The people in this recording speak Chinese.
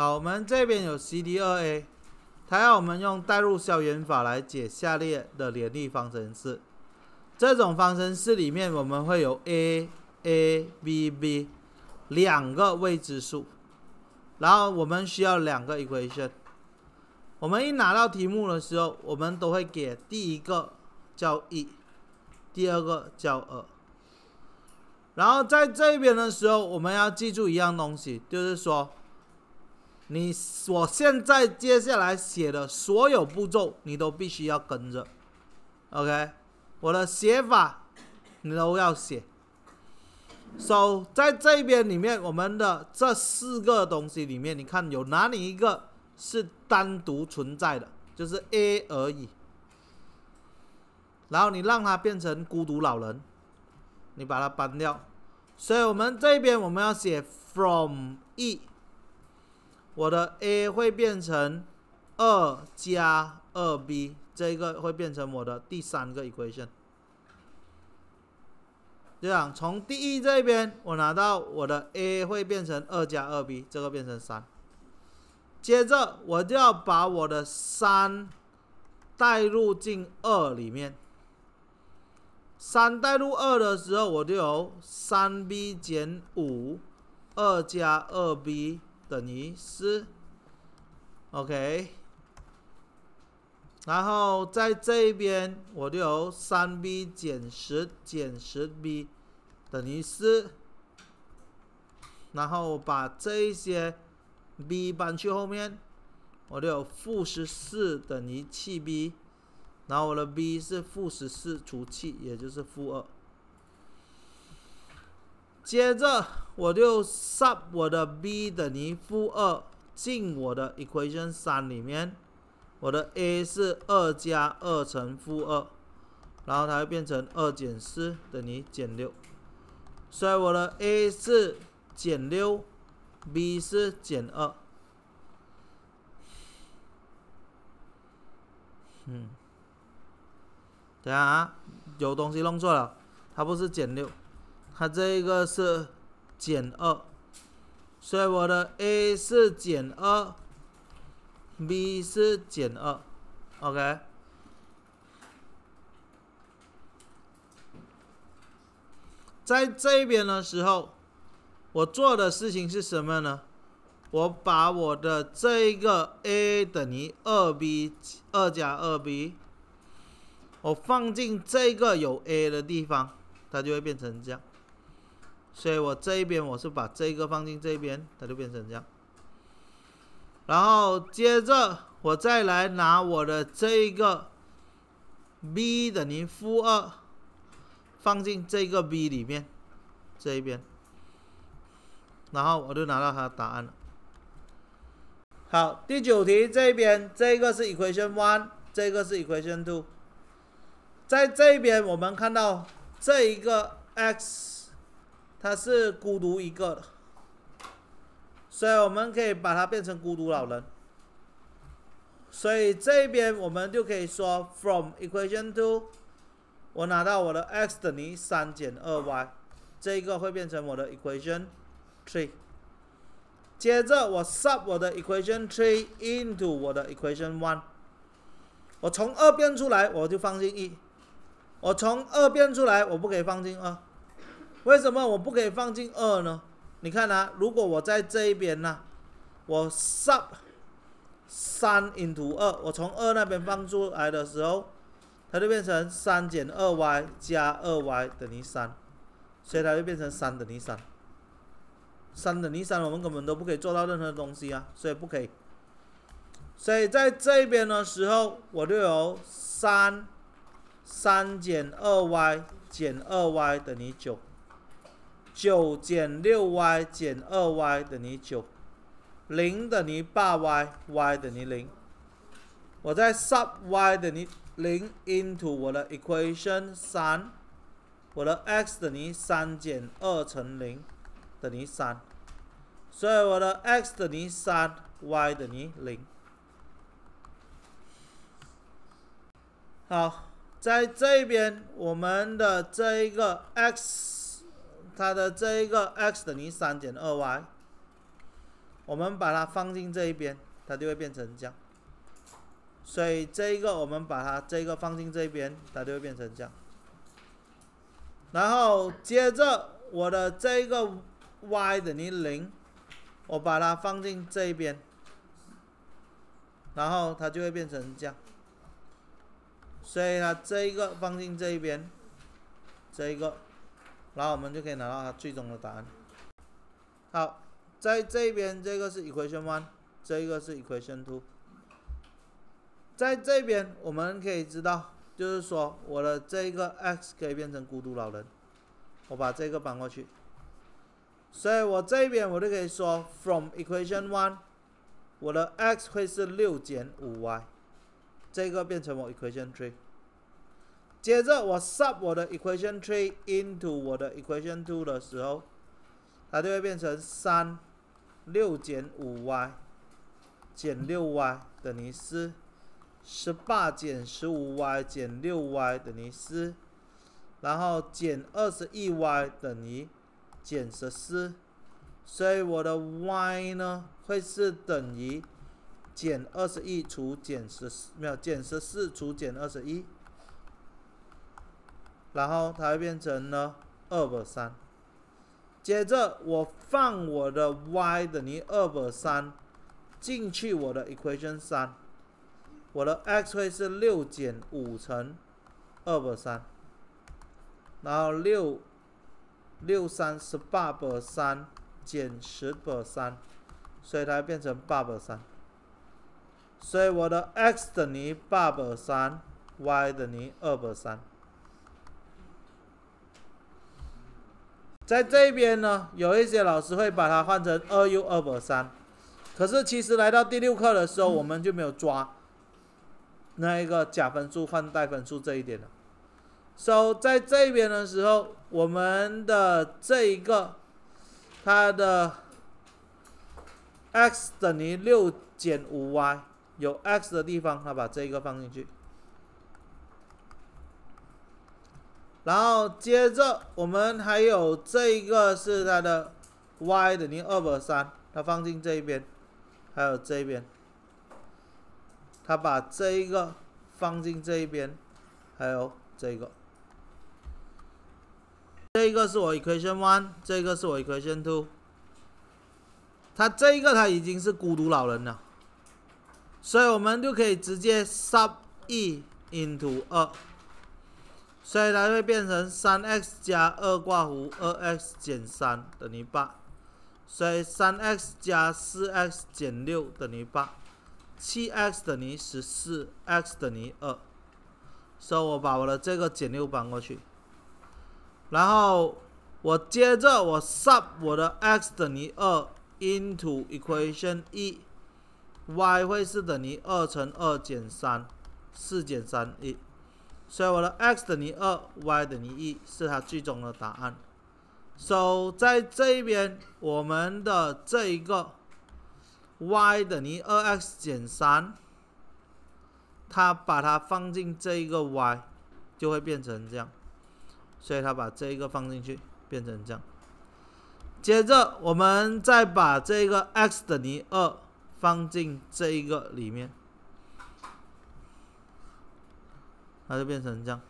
好，我们这边有 C D 二 A，它要我们用代入消元法来解下列的联立方程式。这种方程式里面我们会有 a a b b 两个未知数，然后我们需要两个 equation。我们一拿到题目的时候，我们都会给第一个叫一，第二个叫二。然后在这边的时候，我们要记住一样东西，就是说。你我现在接下来写的所有步骤，你都必须要跟着。OK，我的写法你都要写。So，在这边里面，我们的这四个东西里面，你看有哪里一个是单独存在的，就是 A 而已。然后你让它变成孤独老人，你把它搬掉。所以我们这边我们要写 From E。我的 a 会变成二加二 b，这个会变成我的第三个 equation。这样，从第一这边我拿到我的 a 会变成二加二 b，这个变成三。接着我就要把我的三带入进二里面。三带入二的时候，我就有三 b 减五，二加二 b。等于四，OK。然后在这一边，我就有三 b 减十减十 b 等于四。然后把这一些 b 搬去后面，我就有负十四等于七 b。然后我的 b 是负十四除七，也就是负二。接着。我就 sub 我的 b 等于负二进我的 equation 三里面，我的 a 是二加二乘负二，然后它会变成二减四等于减六，所以我的 a 是减六，b 是减二。嗯，等下啊，有东西弄错了，它不是减六，它这一个是。减二，所以我的 a 是减二，b 是减二，OK。在这边的时候，我做的事情是什么呢？我把我的这一个 a 等于二 b 二加二 b，我放进这个有 a 的地方，它就会变成这样。所以我这一边我是把这个放进这边，它就变成这样。然后接着我再来拿我的这一个 b 等于负二，放进这个 b 里面这一边，然后我就拿到它的答案了。好，第九题这边这个是 equation one，这个是 equation two。在这边我们看到这一个 x。它是孤独一个，所以我们可以把它变成孤独老人。所以这边我们就可以说，from equation two，我拿到我的 x 等于三减二 y，这一个会变成我的 equation three。接着我 sub 我的 equation three into 我的 equation one，我从二变出来我就放进一，我从二变出来我不可以放进二。为什么我不可以放进二呢？你看啊，如果我在这一边呢，我 sub 三 into 二，我从二那边放出来的时候，它就变成三减二 y 加二 y 等于三，所以它就变成三等于三，三等于三，我们根本都不可以做到任何东西啊，所以不可以。所以在这边的时候，我就有三三减二 y 减二 y 等于九。九减六 y 减二 y 等于九，零等于八 y，y 等于零。我在 sub y 等于零 into 我的 equation 三，我的 x 等于三减二乘零，等于三。所以我的 x 等于三，y 等于零。好，在这边我们的这一个 x。它的这一个 x 等于三减二 y，我们把它放进这一边，它就会变成这样。所以这一个我们把它这个放进这一边，它就会变成这样。然后接着我的这一个 y 等于零，我把它放进这一边，然后它就会变成这样。所以它这一个放进这一边，这一个。然后我们就可以拿到它最终的答案。好，在这边这个是 Equation One，这个是 Equation Two。在这边我们可以知道，就是说我的这个 x 可以变成孤独老人，我把这个搬过去。所以我这边我就可以说，from Equation One，我的 x 会是六减五 y，这个变成我 Equation Three。接着我 sub 我的 equation three into 我的 equation two 的时候，它就会变成三六减五 y 减六 y 等于四，十八减十五 y 减六 y 等于四，然后减二十一 y 等于减十四，所以我的 y 呢会是等于减二十一除减十四没有减十四除减二十一。然后它会变成呢二百三，接着我放我的 y 等于二百三进去我的 equation 三，我的 x 会是六减五乘二百三，然后六六三十八百三减十百三，所以它变成八百三，所以我的 x 等于八百三，y 等于二百三。在这边呢，有一些老师会把它换成二 u 二百三，可是其实来到第六课的时候，我们就没有抓那一个假分数换带分数这一点了。所以在这边的时候，我们的这一个它的 x 等于六减五 y，有 x 的地方，它把这一个放进去。然后接着，我们还有这一个是它的 y 等于二分三，它放进这一边，还有这一边。它把这一个放进这一边，还有这个。这个是我 equation one，这个是我 equation two。它这一个它已经是孤独老人了，所以我们就可以直接 sub e into 二。所以它会变成三 x 加二括弧二 x 减三等于八，所以三 x 加四 x 减六等于八，七 x 等于十四，x 等于二。所以我把我的这个减六搬过去，然后我接着我 sub 我的 x 等于二 into equation 一，y 会是等于二乘二减三，四减三一。所以我的 x 等于二，y 等于一，是它最终的答案。So 在这一边，我们的这一个 y 等于二 x 减三，它把它放进这一个 y，就会变成这样。所以它把这一个放进去，变成这样。接着我们再把这个 x 等于二放进这一个里面。那就变成这样。